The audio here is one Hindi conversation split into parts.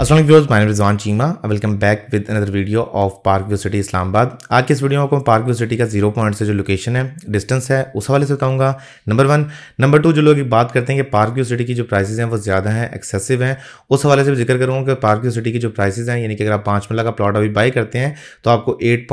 असल views Rizwan Cheema welcome back with another video of park view city Islamabad आज के इस वीडियो में आपको पार्क व्यू सिटी का जीरो पॉइंट से जो लोकेशन है डिस्टेंस है उस हवाले से बताऊंगा नंबर वन नंबर टू जो लोग बात करते हैं कि पार्क व्यू सिटी की जो प्राइस हैं वो ज़्यादा हैं एक्सेसिव हैं उस हवाले से भी जिक्र करूँगा कि पार्क व्यू सिटी की जो प्राइसेज हैं यानी कि अगर आप पाँच मिला का प्लाट अभी बाई करते हैं तो आपको एट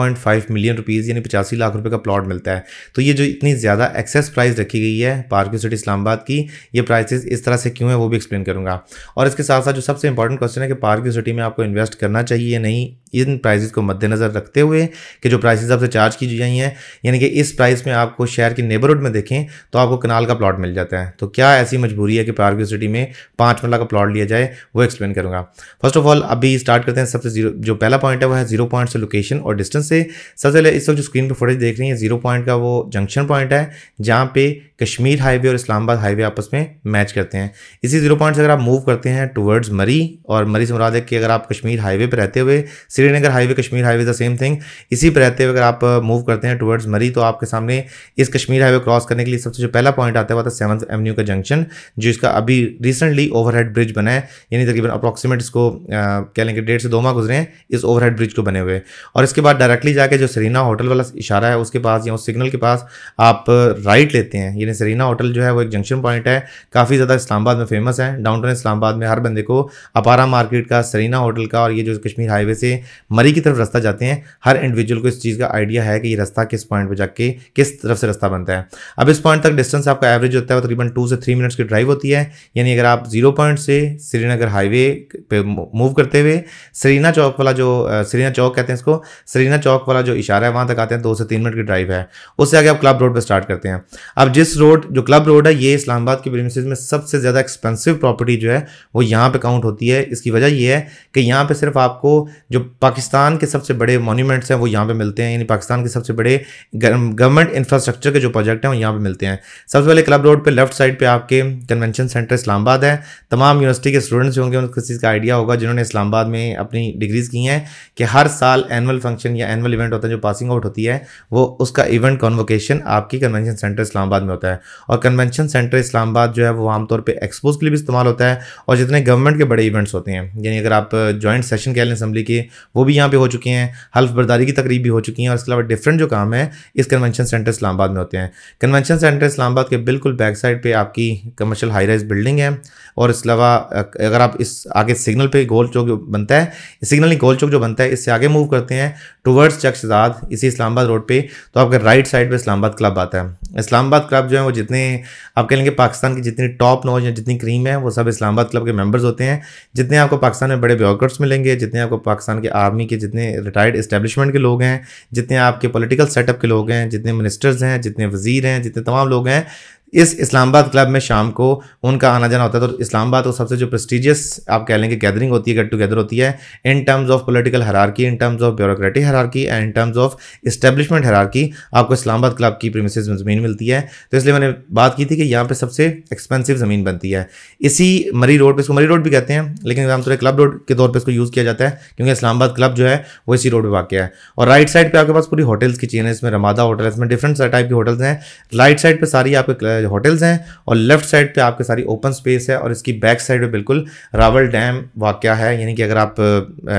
मिलियन रुपीज़ यानी पचासी लाख रुपये का प्लाट मिलता है तो ये जो इतनी ज़्यादा एक्सेस प्राइस रखी गई है पार्क व्यू सिटी इस्लामाबाद की ये प्राइसेज इस तरह से क्यों है वो भी एक्सप्लेन करूँगा और इसके साथ साथ जो सबसे इंपॉर्टेंट क्वेश्चन है कि पार्क की सिटी में आपको इन्वेस्ट करना चाहिए या नहीं इन प्राइसेस को मद्देनज़र रखते हुए कि जो प्राइसेस आपसे चार्ज की गई हैं यानी कि इस प्राइस में आपको शहर के नेबरहुड में देखें तो आपको कनाल का प्लॉट मिल जाता है तो क्या ऐसी मजबूरी है कि पार्क सिटी में पाँच मरला का प्लॉट लिया जाए वो एक्सप्लेन करूँगा फर्स्ट ऑफ ऑल अभी स्टार्ट करते हैं सबसे जीरो जो पहला पॉइंट है वो है जीरो पॉइंट से लोकेशन और डिस्टेंस से सबसे पहले इस वक्त जो स्क्रीन पर फोटेज देख रही है जीरो पॉइंट का वो जंक्शन पॉइंट है जहाँ पे कश्मीर हाईवे और इस्लामाबाद हाईवे आपस में मैच करते हैं इसी जीरो पॉइंट से अगर आप मूव करते हैं टुवर्ड्स मरी और मरी से मुराद है कि अगर आप कश्मीर हाईवे पर रहते हुए Srinagar highway Kashmir highway the same thing इसी पर रहते हुए अगर आप मूव uh, करते हैं टुवर्ड्स मरी तो आपके सामने इस कश्मीर हाईवे क्रॉस करने के लिए सबसे जो पहला पॉइंट आता है वह था सेवन्थ एवन्यू का जंक्शन जो इसका अभी रिसेंटली ओवरहेड ब्रिज बना है यानी तकरीबन अप्रॉक्सीमेट इसको uh, कह लेंगे डेढ़ से दो माह गुजरे हैं इस ओवरहेड ब्रिज को बने हुए और इसके बाद डायरेक्टली जाकर जो सरीना होटल वाला इशारा है उसके पास या उस सिग्नल के पास आप राइट uh, लेते हैं यानी सरीना होटल जो है वो एक जंक्शन पॉइंट है काफ़ी ज़्यादा इस्लामाबाद में फेमस है डाउन टाउन इस्लामाबाद में हर बंदे को अपारा मार्केट मार्केट का सरीना होटल का और ये जो कश्मीर हाईवे से मरी की तरफ रास्ता जाते हैं हर इंडिविजुअल को इस चीज़ का आइडिया है कि ये रास्ता किस पॉइंट पर जाके किस तरफ से रास्ता बनता है अब इस पॉइंट तक डिस्टेंस आपका एवरेज होता है तकरीबन टू से थ्री मिनट्स की ड्राइव होती है यानी अगर आप जीरो पॉइंट से श्रीनगर हाईवे पे मूव करते हुए सरीना चौक वाला जो सरीना चौक कहते हैं इसको सरीना चौक वाला जो इशारा है वहाँ तक आते हैं दो से तीन मिनट की ड्राइव है उससे आगे आप क्लब रोड पर स्टार्ट करते हैं अब जिस रोड जो क्लब रोड है ये इस्लामाबाद के प्रेमिस में सबसे ज़्यादा एक्सपेंसिव प्रॉपर्टी जो है वो यहाँ पर काउंट होती है इसकी वजह वजह यह है कि यहाँ पे सिर्फ आपको जो पाकिस्तान के सबसे बड़े मोन्यूमेंट्स हैं वो यहाँ पे मिलते हैं यानी पाकिस्तान के सबसे बड़े गवर्नमेंट इंफ्रास्ट्रक्चर के जो प्रोजेक्ट हैं वो यहाँ पे मिलते हैं सबसे पहले क्लब रोड पे लेफ्ट साइड पे आपके कन्वेंशन सेंटर इस्लामाबाद है तमाम यूनिवर्सिटी के स्टूडेंट्स होंगे उनको चीज़ का आइडिया होगा जिन्होंने इस्लामाबाद में अपनी डिग्रीज़ की हैं कि हर साल एनुअल फंक्शन या एनुअल इवेंट होता है जो पासिंग आउट होती है वो उसका इवेंट कॉन्वोकेशन आपकी कन्वेंशन सेंटर इस्लामाबाद में होता है और कन्वेंशन सेंटर इस्लामाबाद जो है वो आमतौर पर एक्सपोज के लिए भी इस्तेमाल होता है और जितने गवर्नमेंट के बड़े इवेंट्स होते हैं यानी अगर आप जॉइंट सेशन कह लें असम्बली के वो भी यहाँ पे हो चुके हैं हल्फ बर्दारी की तकरीब भी हो चुकी हैं और इसके अलावा डिफरेंट जो काम है इस कन्वेंशन सेंटर इस्लामाबाद में होते हैं कन्वेंशन सेंटर इस्लामाबाद के बिल्कुल बैक साइड पर आपकी कमर्शल हाई राइज बिल्डिंग है और इसके अलावा अगर आप इस आगे सिग्नल पर गोल चौक बनता है सिग्नल गोल चौक जो बनता है इससे आगे मूव करते हैं टूवर्ड्स चक इसी इस्लामाबाद रोड पर तो आपके राइट साइड पर इस्लामाबाद क्लब आता है इस्लामाबाद क्लब जो है वो जितने आप कह लेंगे पाकिस्तान की जितनी टॉप नॉज या जितनी क्रीम है वो सब इस्लामाबाद क्लब के मेंबर्स होते हैं जितने आपको पाकिस्तान में बड़े ब्यूरोक्रेट्स मिलेंगे जितने आपको पाकिस्तान के आर्मी के जितने रिटायर्ड इस्टेब्लिशमेंट के लोग हैं जितने आपके पोलिटिकल सेटअप के लोग हैं जितने मिनिस्टर्स हैं जितने वजीर हैं जितने तमाम लोग हैं इस इस्लामाबाद क्लब में शाम को उनका आना जाना होता है तो इस्लामाबाद को सबसे जो प्रेस्टिजियस आप कह लेंगे गैदरिंग होती है गेट टुगेदर होती है in terms of political hierarchy in terms of bureaucratic hierarchy and in terms of establishment hierarchy आपको इस्लामाबाद क्लब की प्रीमिस में ज़मीन मिलती है तो इसलिए मैंने बात की थी कि यहाँ पर सबसे एक्सपेंसिव ज़मीन बनती है इसी मरी रोड पर इसको मरी रोड भी कहते हैं लेकिन आमतौर क्लब रोड के तौर पर इसको यूज़ किया जाता है क्योंकि इस्लामाबाद क्लब जो है वो इसी रोड पर वाक़ है और राइट साइड पर आपके पास पूरी होटल्स की चीन है इसमें रमादा होटल इसमें डिफरेंट टाइप की होटल्स हैं राइट साइड पर सारी आपके होटल्स हैं और लेफ्ट साइड पे आपके सारी ओपन स्पेस है और इसकी बैक साइड पे बिल्कुल रावल डैम वाक़ है यानी कि अगर आप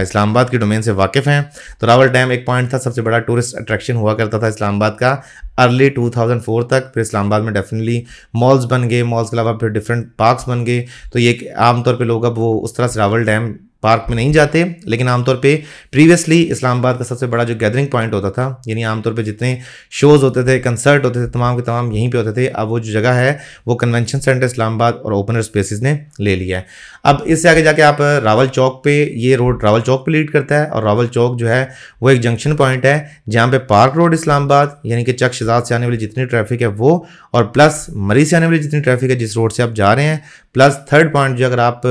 इस्लामाबाद के डोमेन से वाकिफ़ हैं तो रावल डैम एक पॉइंट था सबसे बड़ा टूरिस्ट अट्रैक्शन हुआ करता था इस्लामाबाद का अर्ली 2004 तक फिर इस्लामाबाद में डेफिनेटली मॉल्स बन गए मॉल्स के अलावा फिर डिफरेंट पार्क्स बन गए तो ये आमतौर पे लोग अब वो उस तरह से रावल डैम पार्क में नहीं जाते लेकिन आमतौर पे प्रीवियसली इस्लामाबाद का सबसे बड़ा जो गैदरिंग पॉइंट होता था यानी आमतौर पे जितने शोज़ होते थे कंसर्ट होते थे तमाम के तमाम यहीं पे होते थे अब वो जो जगह है वो कन्वेंशन सेंटर इस्लामाबाद और एयर स्पेसिस ने ले लिया है अब इससे आगे जाके आप रावल चौक पर ये रोड रावल चौक पर लीड करता है और रावल चौक जो है वो एक जंक्शन पॉइंट है जहाँ पर पार्क रोड इस्लामाबाद यानी कि चक शजाद से आने वाली जितनी ट्रैफिक है वो और प्लस मरी से आने वाली जितनी ट्रैफिक है जिस रोड से आप जा रहे हैं प्लस थर्ड पॉइंट जो अगर आप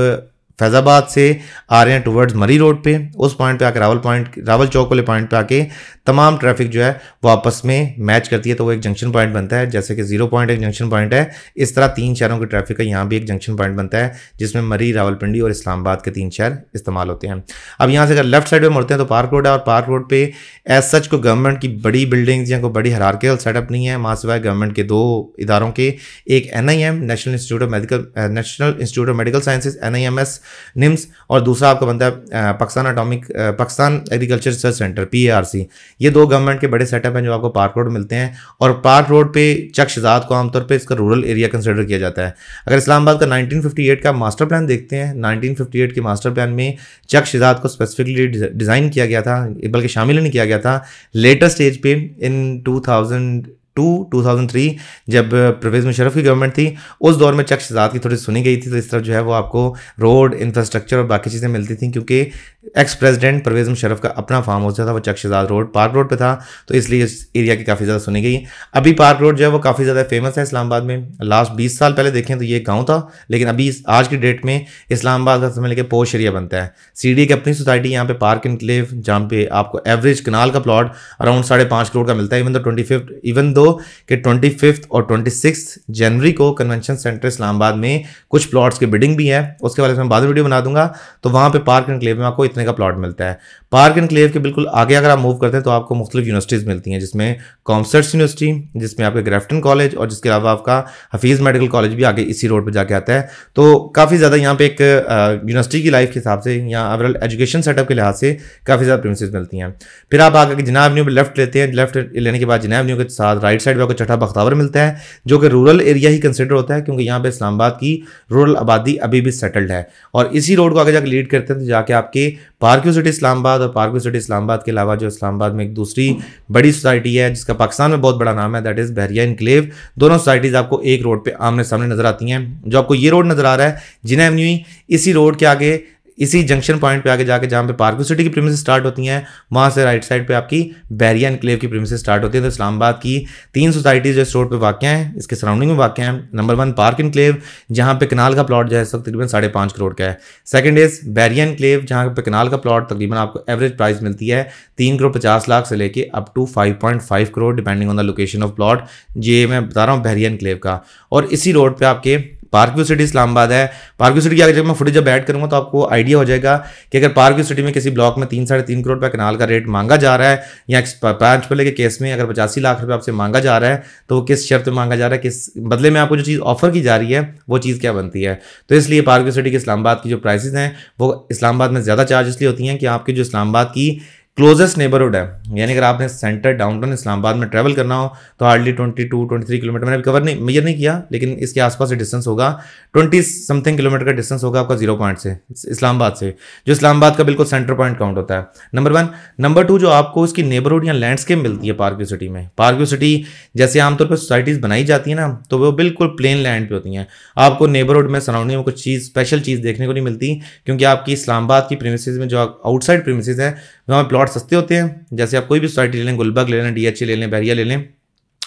फैज़ाबाद से आ रहे हैं टूवर्ड्स मरी रोड पे उस पॉइंट पे आके रावल पॉइंट रावल चौक वाले पॉइंट पे आके तमाम ट्रैफिक जो है वो आपस में मैच करती है तो वो एक जंक्शन पॉइंट बनता है जैसे कि जीरो पॉइंट एक जंक्शन पॉइंट है इस तरह तीन शहरों की ट्रैफिक का यहाँ भी एक जंक्शन पॉइंट बनता है जिसमें मरी रावलपिंडी और इस्लामाबाद के तीन शहर इस्तेमाल होते हैं अब यहाँ से अगर लेफ्ट साइड पर मुड़ते हैं तो पार्क रोड है और पार्क रोड पर एज सच को गवर्नमेंट की बड़ी बिल्डिंग्स या कोई बड़ी हरारकेल सेटअप नहीं है वहाँ सिवाय गवर्नमेंट के दो इदारों के एक an national institute of medical national institute of medical sciences एन निम्स और दूसरा आपका बनता है Pakistan atomic Pakistan agriculture research centre P ये दो गवर्नमेंट के बड़े सेटअप हैं जो आपको पार्क रोड मिलते हैं और पार्क रोड पर चक शजात को आमतौर पर इसका रूरल एरिया कंसिडर किया जाता है अगर इस्लामाबाद का एट का मास्टर प्लान देखते हैं एट के मास्टर प्लान में चक शजात को स्पेसिफिकली डिज़ाइन किया गया था बल्कि शामिल नहीं किया गया था लेटेस्ट स्टेज पे in thousand two 2003 thousand three जब परवेज मुशरफ की गवर्नमेंट थी उस दौर में चक शहजाद की थोड़ी सुनी गई थी तो इस तरफ जो है वो आपको रोड इंफ्रास्ट्रक्चर और बाकी चीज़ें मिलती थी क्योंकि एक्स प्रेसिडेंट परवेज मुशरफ का अपना फार्म हाउस था वो Chak Shahzad road park road पर था तो इसलिए इस एरिया की काफ़ी ज़्यादा सुनी गई अभी पार्क रोड जो है वो काफ़ी ज़्यादा फेमस है इस्लामाबाद में लास्ट बीस साल पहले देखें तो ये गाँव था लेकिन अभी आज की डेट में इस्लामाबाद का समझ लेके पोश एरिया बनता है सी की अपनी सोसाइटी यहाँ पे पार्क इनक्लेव जहाँ पे आपको एवरेज कनाल का प्लॉट अराउंड साढ़े पाँच करोड़ का मिलता है even though twenty fifth even though कि ट्वेंटी और ट्वेंटी जनवरी को कन्वेंशन सेंटर इस्लामाबाद में कुछ प्लॉट्स की बिडिंग भी है उसके बारे में बाद वीडियो बना दूंगा तो वहाँ पर पार्क एंड क्लेव में आपको इतने का प्लॉट मिलता है पार्क एंड क्लेव के बिल्कुल आगे अगर आप मूव करते हैं तो आपको मुख्तलिफ यूनिवर्सिटीज़ मिलती हैं जिसमें कॉमसर्स यूनिवर्सिटी जिसमें आपके ग्रेफ्टन कॉलेज और जिसके अलावा आपका हफीज़ मेडिकल कॉलेज भी आगे इसी रोड पर जाके आता है तो काफ़ी ज़्यादा यहाँ पे एक यूनिवर्सिटी की लाइफ के हिसाब से या ओवरऑल एजुकेशन सेटअप के लिहाज से काफ़ी ज़्यादा प्रिंसिस मिलती हैं फिर आप आगे जिना एवन्यू पर लेफ्ट लेते हैं लेफ्ट लेने के बाद जिना एवन्यू के साथ राइट राइट साइड पर आपको चटा बख्तावर मिलता है जो कि रूरल एरिया ही कंसिडर होता है क्योंकि यहाँ पर इस्लामाबाद की रूरल आबादी अभी भी सेटल्ड है और इसी रोड को आगे जाकर लीड करते हैं तो जाके आपके पार्क्यू सिटी इस्लामाबाद और पार्क्यू सिटी इस्लामाबाद के अलावा जो इस्लामाबाद में एक दूसरी बड़ी सोसाइटी है जिसका पाकिस्तान में बहुत बड़ा नाम है दैट इज़ बहरिया इनक्लेव दोनों सोसाइटीज़ आपको एक रोड पर आमने सामने नजर आती हैं जो आपको ये रोड नज़र आ रहा है जिना एवन्यू इसी रोड के आगे इसी जंक्शन पॉइंट पे आगे जाके जहाँ पे पार्को सिटी की प्रीमिस स्टार्ट होती हैं वहाँ से राइट साइड पे आपकी बैरिया इनक्लेव की प्रेमिस स्टार्ट होती है तो इस्लामाबाद की तीन सोसाइटीज़ जो इस रोड पर वाक़ हैं इसके सराउंडिंग में वाक़ हैं नंबर वन पार्क इनक्लेव जहाँ पे कनाल का प्लॉट जो है इस वक्त तकरीबन साढ़े पाँच करोड़ का है सेकेंड इज़ बैरिया इनक्लेव जहाँ पे कनाल का प्लॉट तकरीबन आपको एवरेज प्राइस मिलती है तीन करोड़ पचास लाख से लेके up to five point five crore depending on the location of plot ये मैं बता रहा हूँ बैरिया इनक्लेव का और इसी रोड पर आपके पार्कव्यू सिटी इस्लामाबाद है पार्कव्यू सिटी की अगर जब मैं फुटेज जब ऐड करूँगा तो आपको आइडिया हो जाएगा कि अगर पार्कव्यू सिटी में किसी ब्लॉक में तीन साढ़े तीन करोड़ रुपये कनाल का रेट मांगा जा रहा है या पांच पल्ले के केस में अगर पचासी लाख रुपये आपसे मांगा जा रहा है तो वो किस शर्त में मांगा जा रहा है किस बदले में आपको जो चीज़ ऑफर की जा रही है वो चीज़ क्या बनती है तो इसलिए पार्कव्यू सिटी की इस्लामाबाद की जो प्राइसेज हैं वो इस्लामाबाद में ज़्यादा चार्ज इसलिए होती हैं कि आपकी जो इस्लामाबाद की क्लोजेस्ट नेबरहुड है यानी अगर आपने सेंटर डाउनटाउन इस्लामाबाद में ट्रैवल करना हो तो hardly twenty two twenty three kilometre मैंने कवर नहीं मेजर नहीं किया लेकिन इसके आसपास डिस्टेंस होगा ट्वेंटी समथिंग किलोमीटर का डिस्टेंस होगा आपका जीरो पॉइंट से इस्लामाबाद से जो इस्लामाबाद का बिल्कुल सेंटर पॉइंट काउंट होता है नंबर वन नंबर टू जो आपको उसकी नेबरहुड या लैंडस्केप मिलती है पार्क्यू सिटी में पार्क्यू सिटी जैसे आमतौर पर सोसाइटीज़ बनाई जाती है ना तो वो बिल्कुल प्लेन लैंड पर होती हैं आपको नेबरहुड में सराउंडिंग में कुछ चीज़ स्पेशल चीज़ देखने को नहीं मिलती क्योंकि आपकी इस्लामाबाद की प्रेमिस में जो आउटसाइड प्रेमिस है वहाँ प्लॉट सस्ते होते हैं जैसे आप कोई भी सोसाइटी ले लें गुलबर्ग ले लें डी e ले लें बैरिया ले लें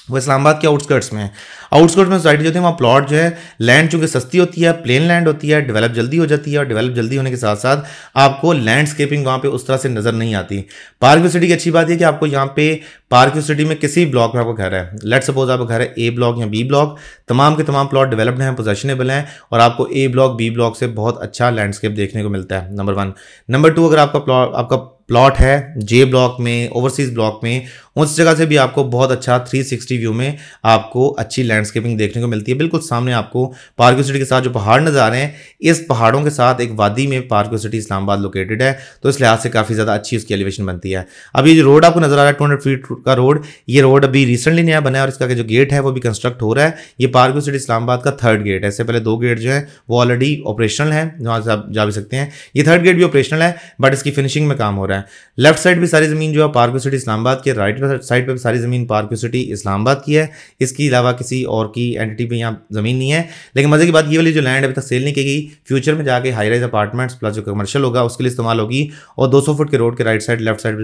वो इस्लामाबाद के आउटस्कर्ट्स में है आउटस्कर्ट्स में सोसाइटी जो है वहाँ प्लॉट जो है लैंड चूंकि सस्ती होती है प्लेन लैंड होती है डेवलप जल्दी हो जाती है और डेवलप जल्दी होने के साथ साथ आपको लैंडस्केपिंग वहाँ पे उस तरह से नज़र नहीं आती पार्क सिटी की अच्छी बात है कि आपको यहाँ पे पार्क सिटी में किसी ब्लॉक में आपका घर है लेट सपोज आपका घर है ए ब्लॉक या बी ब्लॉक तमाम के तमाम प्लॉट डेवलप्ड हैं पोजेशनेबल हैं और आपको ए ब्लॉक बी ब्लॉक से बहुत अच्छा लैंडस्केप देखने को मिलता है नंबर वन नंबर टू अगर आपका प्लॉट आपका प्लॉट है जे ब्लॉक में ओवरसीज़ ब्लॉक में उस जगह से भी आपको बहुत अच्छा 360 व्यू में आपको अच्छी लैंडस्केपिंग देखने को मिलती है बिल्कुल सामने आपको पार्को सिटी के साथ जो पहाड़ नज़र आ रहे हैं इस पहाड़ों के साथ एक वादी में पार्को सिटी इस्लामाबाद लोकेटेड है तो इस लिहाज से काफ़ी ज़्यादा अच्छी उसकी एलिवेशन बनती है अब ये जो रोड आपको नज़र आ रहा है टू फीट का रोड ये रोड अभी रिसेंटली नया बना है और इसका जो गेट है वो भी कंस्ट्रक्ट हो रहा है ये पार्को सिटी इस्लामाबाद का थर्ड गेट है इससे पहले दो गेट जो है वो ऑलरेडी ऑपरेशनल है जहाँ से आप जा भी सकते हैं ये थर्ड गेट भी ऑपरेशनल है बट इसकी फिनिशिंग में काम हो रहा है है लेफ्ट साइड भी सारी ज़मीन जो है पार्क सिटी इस्लामाबाद की राइट साइड पर भी सारी ज़मीन पार्क सिटी इस्लामाबाद की है इसके अलावा किसी और की एंटिटी पर यहाँ ज़मीन नहीं है लेकिन मजे की बात ये वाली जो लैंड अभी तक सेल नहीं की गई फ्यूचर में जाकर हाई राइज अपार्टमेंट्स प्लस जो कमर्शियल होगा उसके लिए इस्तेमाल होगी और दो सौ फुट के रोड के right side left side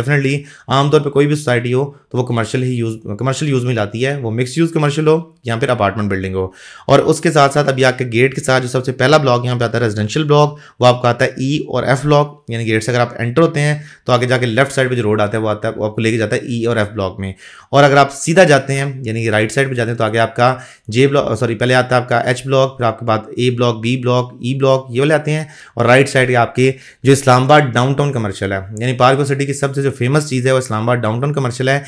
definitely आमतौर पर कोई भी सोसाइटी हो तो वो कमर्शियल ही यूज़ कमर्शियल यूज़ में लाती है वो मिक्स यूज़ कमर्शियल हो या फिर अपार्टमेंट बिल्डिंग हो और उसके साथ साथ अभी आपके गेट के साथ जो सबसे पहला ब्लॉक यहाँ पे आता है रेजिडेंशियल ब्लॉक वो आपका आता है ई e और एफ ब्लॉक यानी गेट से अगर आप एंटर होते होते हैं तो आगे जाके लेफ्ट साइड पर जो रोड आता है वो आता है वो आपको लेके जाता है ई e और एफ ब्लॉक में और अगर आप सीधा जाते हैं यानी कि राइट साइड पर जाते हैं तो आगे आपका जे ब्लॉक सॉरी पहले आता है आपका एच ब्लॉक फिर आपके बाद A block B block E block ये वाले आते हैं और राइट साइड आपके जो इस्लामाबाद डाउन टाउन कमर्शियल है यानी पार्को सिटी की सबसे जो फेमस चीज़ है वो इस्लामाबाद डाउन टाउन कमर्शियल है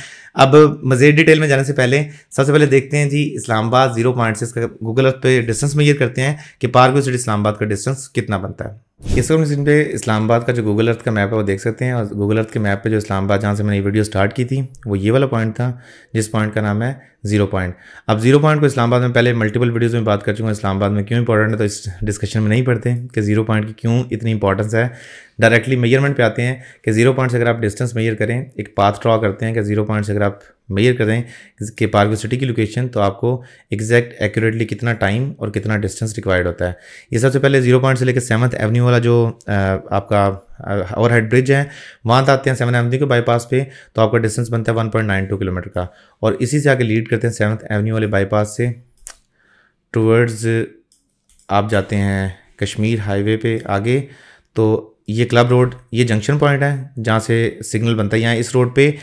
अब मजेद डिटेल में जाने से पहले सबसे पहले देखते हैं जी इस्लामाबाद जीरो पॉइंट से इसका गूगल अर्थ पे डिस्टेंस मेजर करते हैं कि पार्को सिटी इस्लामाबाद का डिस्टेंस कितना बनता है इस हम स्क्रीन पे इस्लामाबाद का जो गूगल अर्थ का मैप है वो देख सकते हैं और गूगल अर्थ के मैप पे जो इस्लामाबाद जहाँ से मैंने ये वीडियो स्टार्ट की थी वो ये वाला पॉइंट था जिस पॉइंट का नाम है जीरो पॉइंट अब जीरो पॉइंट को इस्लामाबाद में पहले मल्टीपल वीडियोज़ में बात कर चुका हूँ इस्लामाबाद में क्यों इंपॉर्टेंट है तो इस डिस्कशन में नहीं पढ़ते कि जीरो पॉइंट की क्यों इतनी इंपॉर्टेंस है डायरेक्टली मेजरमेंट पे आते हैं कि जीरो पॉइंट से अगर आप डिस्टेंस मेजर करें एक पाथ ड्रॉ करते हैं कि जीरो पॉइंट से अगर आप मेजर करें कि पार्क सिटी की लोकेशन तो आपको एग्जैक्ट एक्यूरेटली कितना टाइम और कितना डिस्टेंस रिक्वायर्ड होता है ये सबसे पहले जीरो पॉइंट से लेकर सेवन्थ एवन्यू वाला जो आपका ओवर हेड ब्रिज है वहाँ से आते हैं सेवन एवन्यू के बाईपास पे तो आपका डिस्टेंस बनता है one point nine two kilometre का और इसी से आगे लीड करते हैं सेवन एवन्यू वाले बाईपास से टूवर्ड्स आप जाते हैं कश्मीर हाईवे पे आगे तो ये क्लब रोड ये जंक्शन पॉइंट है जहाँ से सिग्नल बनता है यहाँ इस रोड पे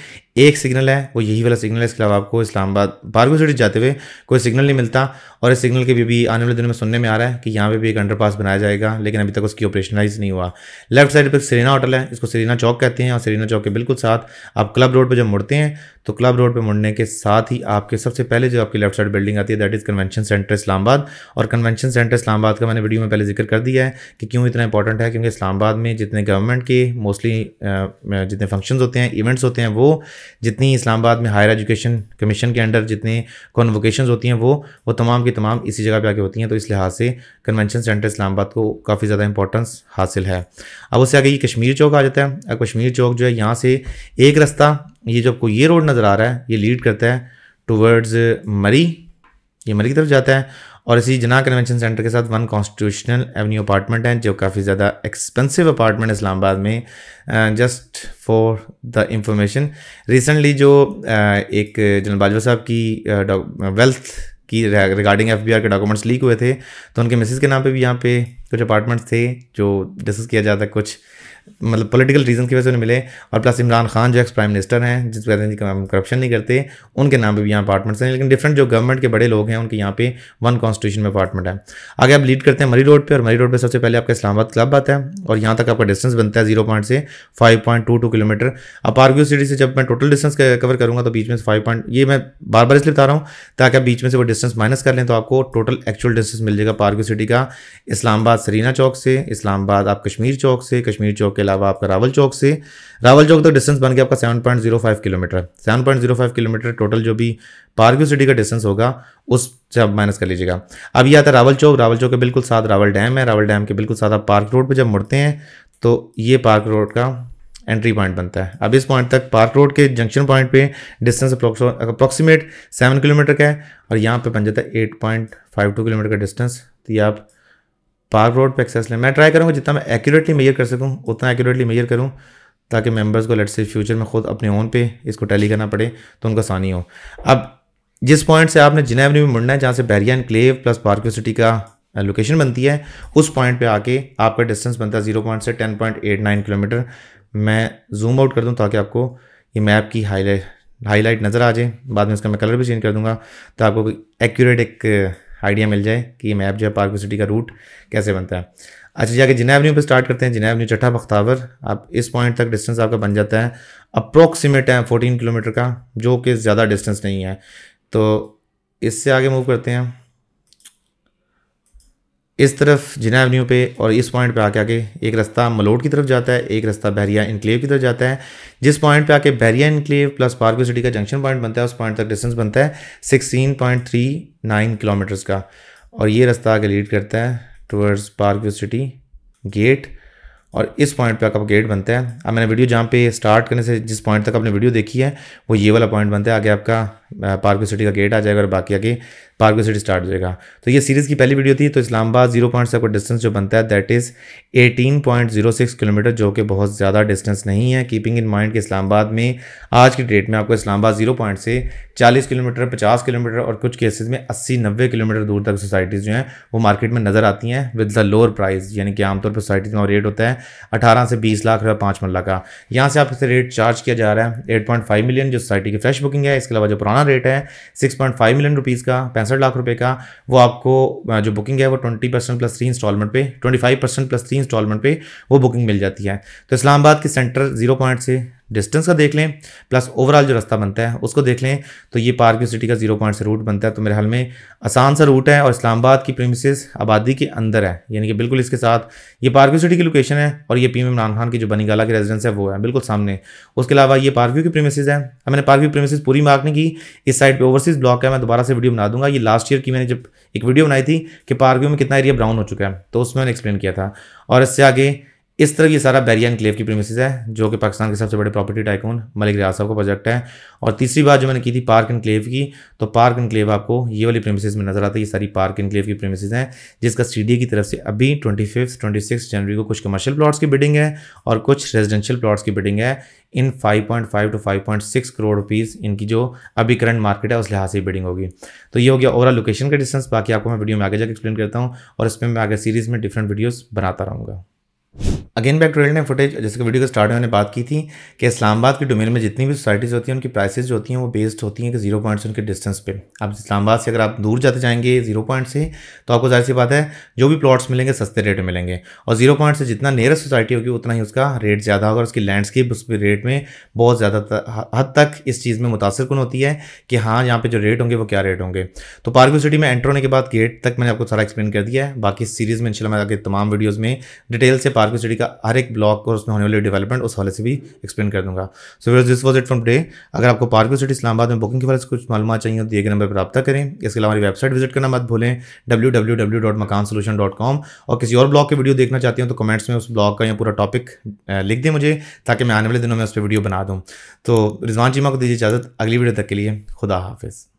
एक सिग्नल है वो यही वाला सिग्नल है इसके अलावा आपको इस्लामाबाद बारगो सिटी जाते हुए कोई सिग्नल नहीं मिलता और इस सिग्नल के भी, अभी आने वाले दिनों में सुनने में आ रहा है कि यहाँ पे भी एक अंडरपास बनाया जाएगा लेकिन अभी तक उसकी ऑपरेशनलाइज नहीं हुआ लेफ्ट साइड पर सरीना होटल है इसको सरीना चौक कहते हैं और सरीना चौक के बिल्कुल साथ आप क्लब रोड पर जब मुड़ते हैं तो क्लब रोड पर मुड़ने के साथ ही आपके सबसे पहले जो आपकी लेफ्ट साइड बिल्डिंग आती है that is convention centre Islamabad और कन्वेंशन सेंटर इस्लामाबाद का मैंने वीडियो में पहले जिक्र कर दिया है कि क्यों इतना इंपॉर्टेंट है क्योंकि इस्लामाबाद में जितने गवर्नमेंट के मोस्टली जितने फंक्शंस होते हैं इवेंट्स होते हैं वो जितनी इस्लामाबाद में हायर एजुकेशन कमीशन के अंडर जितने कॉन्वोकेशन होती हैं वो वो तमाम की तमाम इसी जगह पर आके होती हैं तो इस लिहाज से कन्वेंशन सेंटर इस्लामाबाद को काफ़ी ज़्यादा इंपॉर्टेंस हासिल है अब उससे आगे ये कश्मीर चौक आ जाता है अब कश्मीर चौक जो है यहाँ से एक रास्ता ये जो आपको ये रोड नज़र आ रहा है ये लीड करता है टूवर्ड्स मरी ये मरी की तरफ जाता है और इसी जना कन्वेंशन सेंटर के साथ वन कॉन्स्टिट्यूशनल एवेन्यू अपार्टमेंट है जो काफ़ी ज़्यादा एक्सपेंसिव अपार्टमेंट इस्लामाबाद में just for the information recently जो एक जनरल बाजवा साहब की वेल्थ की रिगार्डिंग एफ के डॉक्यूमेंट्स लीक हुए थे तो उनके मिसेज़ के नाम पे भी यहाँ पे कुछ अपार्टमेंट्स थे जो डिस्कस किया जाता कुछ मतलब पॉलिटिकल रीजन की वजह से मिले और प्लस इमरान खान जो एक्स प्राइम मिनिस्टर हैं जिस वजह से करप्शन नहीं करते उनके नाम पर भी यहाँ अपार्टमेंट्स हैं लेकिन डिफरेंट जो गवर्नमेंट के बड़े लोग हैं उनके यहाँ पे वन कॉन्स्टिट्यूशन में अपार्टमेंट है आगे आप लीड करते हैं मरी रोड पर और मरी रोड पर सबसे पहले आपका इस्लामाबाद क्लब आता है और यहाँ तक आपका डिस्टेंस बनता है जीरो पॉइंट से five point two two kilometre अब पार्क्यू सिटी से जब मैं टोटल डिस्टेंस कवर करूँगा तो बीच में फाइव पॉइंट ये मैं बार बार इसलिए बता रहा हूँ ताकि आप बीच में से वो डिस्टेंस माइनस कर लें तो आपको टोटल एक्चुअल डिस्टेंस मिल जाएगा पार्क्यू सिटी का इस्लामाबाद सरीना चौक से इस्लामाबाद आप कश्मीर चौक से कश्मीर चौक के अलावा आपका रावल चौक से रावल चौक तक तो डिस्टेंस बन गया आपका five kilometre zero five kilometre total जो भी पार्क सिटी का डिस्टेंस होगा उससे आप माइनस कर लीजिएगा अब ये आता है रावल चौक रावल चौक के बिल्कुल साथ रावल डैम है रावल डैम के बिल्कुल साथ आप पार्क रोड पर जब मुड़ते हैं तो ये पार्क रोड का एंट्री पॉइंट बनता है अब इस पॉइंट तक पार्क रोड के जंक्शन पॉइंट पे डिस्टेंस अप्रोक्सीमेट सेवन किलोमीटर का है और यहाँ पे बन जाता है eight point five two kilometre का डिस्टेंस तो ये आप पार्क रोड पर एक्सेस लें मैं ट्राई करूँगा जितना मैं एक्यूरेटली मेजर कर सकूँ उतना एक्यूरेटली मेजर करूँ ताकि मेम्बर्स को लेट से फ्यूचर में खुद अपने ओन पे इसको टैली करना पड़े तो उनका आसानी हो अब जिस पॉइंट से आपने जिन एवन्यू में मुड़ना है जहाँ से Bahria enclave plus park city का लोकेशन बनती है उस पॉइंट पे आके आपका डिस्टेंस बनता है जीरो पॉइंट से ten point eight nine kilometre मैं जूम आउट कर दूँ ताकि आपको ये मैप की हाईलाइट हाईलाइट नज़र आ जाए बाद में इसका मैं कलर भी चेंज कर दूँगा तो आपको एक्यूरेट एक आइडिया मिल जाए कि मैप जो है पार्क सिटी का रूट कैसे बनता है अच्छा जाके जिना एवन्यू पर स्टार्ट करते हैं जिना एवन्यू चट्ठा बख्तावर आप इस पॉइंट तक डिस्टेंस आपका बन जाता है अप्रोक्सीमेट है फोर्टीन किलोमीटर का जो कि ज़्यादा डिस्टेंस नहीं है तो इससे आगे मूव करते हैं इस तरफ जिना एवन्यू पे और इस पॉइंट पे आके आके एक रास्ता मलोड की तरफ जाता है एक रास्ता बहरिया इनक्लेव की तरफ जाता है जिस पॉइंट पे आके Bahria enclave plus park city का जंक्शन पॉइंट बनता है उस पॉइंट तक डिस्टेंस बनता है sixteen point three nine kilometres का और ये रास्ता आगे लीड करता है टूवर्ड्स पार्क सिटी गेट और इस पॉइंट पर आपका गेट बनता है अब मैंने वीडियो जहाँ पे स्टार्ट करने से जिस पॉइंट तक आपने वीडियो देखी है वो ये वाला पॉइंट बनता है आगे आपका पार्क सिटी का गेट आ जाएगा और बाकी आगे पार्को सिटी स्टार्ट हो जाएगा तो ये सीरीज़ की पहली वीडियो थी तो इस्लामाबाद जीरो पॉइंट से आपका डिस्टेंस जो बनता है that is eighteen point zero six kilometre जो कि बहुत ज़्यादा डिस्टेंस नहीं है कीपिंग इन माइंड कि इस्लामाबाद में आज की डेट में आपको इस्लामाबाद जीरो पॉइंट से चालीस किलोमीटर पचास किलोमीटर और कुछ केसेज में अस्सी नब्बे किलोमीटर दूर तक सोसाइटीज़ जो हैं वो मार्केट में नज़र आती हैं विद द लोअर प्राइस यानी कि आमतौर पर सोसाइटीज़ में रेट होता है अठारह से बीस लाख रुपये पाँच मरला का यहाँ से आप इसे रेट चार्ज किया जा रहा है एट पॉइंट फाइव मिलियन जो सोसाइटी की फ्रेश बुकिंग है इसके अलावा जो पुराना रेट है six point five million rupees का पैंसठ लाख रुपए का वो आपको जो बुकिंग है वो twenty percent plus three instalment पे twenty five percent plus three instalment पे वो बुकिंग मिल जाती है तो इस्लामाबाद के सेंटर जीरो पॉइंट से डिस्टेंस का देख लें प्लस ओवरऑल जो रास्ता बनता है उसको देख लें तो ये पार्क सिटी का जीरो पॉइंट से रूट बनता है तो मेरे हाल में आसान सा रूट है और इस्लामाबाद की प्रीमिसेस आबादी के अंदर है यानी कि बिल्कुल इसके साथ ये पार्क सिटी की लोकेशन है और ये पी एम इमरान खान की जो बनीगाला की रेजिडेंस है वो है बिल्कुल सामने उसके अलावा ये पार्क की प्रेमिसेज है मैंने पार्कव्यू प्रेमिसेज पूरी मार्क नहीं की इस साइड पर ओवरसीज ब्लॉक है मैं दोबारा से वीडियो बना दूंगा ये लास्ट ईयर की मैंने जब एक वीडियो बनाई थी कि पार्कव्यू में कितना एरिया ब्राउन हो चुका है तो उसमें मैंने एक्सप्लेन किया था और इससे आगे इस तरफ ये सारा बैरिया क्लेव की प्रीमिसेस है जो कि पाकिस्तान के सबसे बड़े प्रॉपर्टी टाइकून मलिक रियाज साहब का प्रोजेक्ट है और तीसरी बात जो मैंने की थी पार्क क्लेव की तो पार्क क्लेव आपको ये वाली प्रीमिसेस में नजर आता है ये सारी पार्क क्लेव की प्रीमिसेस हैं जिसका सी की तरफ से अभी ट्वेंटी फिफ्थ ट्वेंटी सिक्स जनवरी को कुछ कमर्शियल प्लाट्स की बिल्डिंग है और कुछ रेजिडेंशियल प्लाट्स की बिल्डिंग है इन 5.5 टू 5.6 करोड़ रुपीज़ इनकी जो अभी करंट मार्केट है उस लिहाज से बिल्डिंग होगी तो ये हो गया ओवरऑल लोकेशन का डिस्टेंस बाकी आपको मैं वीडियो में आगे जाकर एक्सप्लेन करता हूँ और इसमें मैं आगे सीरीज़ में डिफरेंट वीडियोज़ बनाता रहूँगा अगेन बैक ट्रेल ने फुटेज जैसे कि वीडियो के स्टार्ट में मैंने बात की थी कि इस्लामाबाद के डोमेन में जितनी भी सोसाइटीज़ होती हैं उनकी प्राइसेज जो होती हैं वो बेस्ड होती हैं कि जीरो पॉइंट से उनके डिस्टेंस पे अब इस्लामाबाद से अगर आप दूर जाते जाएंगे जीरो पॉइंट से तो आपको जाहिर सी बात है जो भी प्लॉट्स मिलेंगे सस्ते रेट में मिलेंगे और जीरो पॉइंट से जितना नियरेस्ट सोसाइटी होगी उतना ही उसका रेट ज़्यादा होगा उसकी लैंडस्केप उस रेट में बहुत ज़्यादा हद तक इस चीज़ में मुतासर कन होती है कि हाँ यहाँ पर जो रेट होंगे वो क्या रेट होंगे तो पार्क्यू सिटी में एंटर होने के बाद गेट तक मैंने आपको सारा एक्सप्लेन कर दिया है बाकी सीरीज़ में इनशाला मैं आगे तमाम वीडियोज़ में डिटेल से पार्क कार्गो सिटी का हर एक ब्लॉक और उसमें होने वाली डेवलपमेंट उस हवाले से भी एक्सप्लेन कर दूंगा so we're this was it from day अगर आपको पार्को सिटी इस्लाबाद में बुकिंग के बारे में कुछ मालूम चाहिए तो दिए गए नंबर पर रब्ता करें इसके अलावा हमारी वेबसाइट विजिट करना मत भूलें W W W dot Makaan dot com और किसी और ब्लॉग की वीडियो देखना चाहती हूँ तो कमेंट्स में उस ब्लॉग का या पूरा टॉपिक लिख दें मुझे ताकि मैं आने वाले दिनों में उस पर वीडियो बना दूँ तो रिजवान चीमा को दीजिए इजाज़त अगली वीडियो तक के लिए खुदा हाफिज़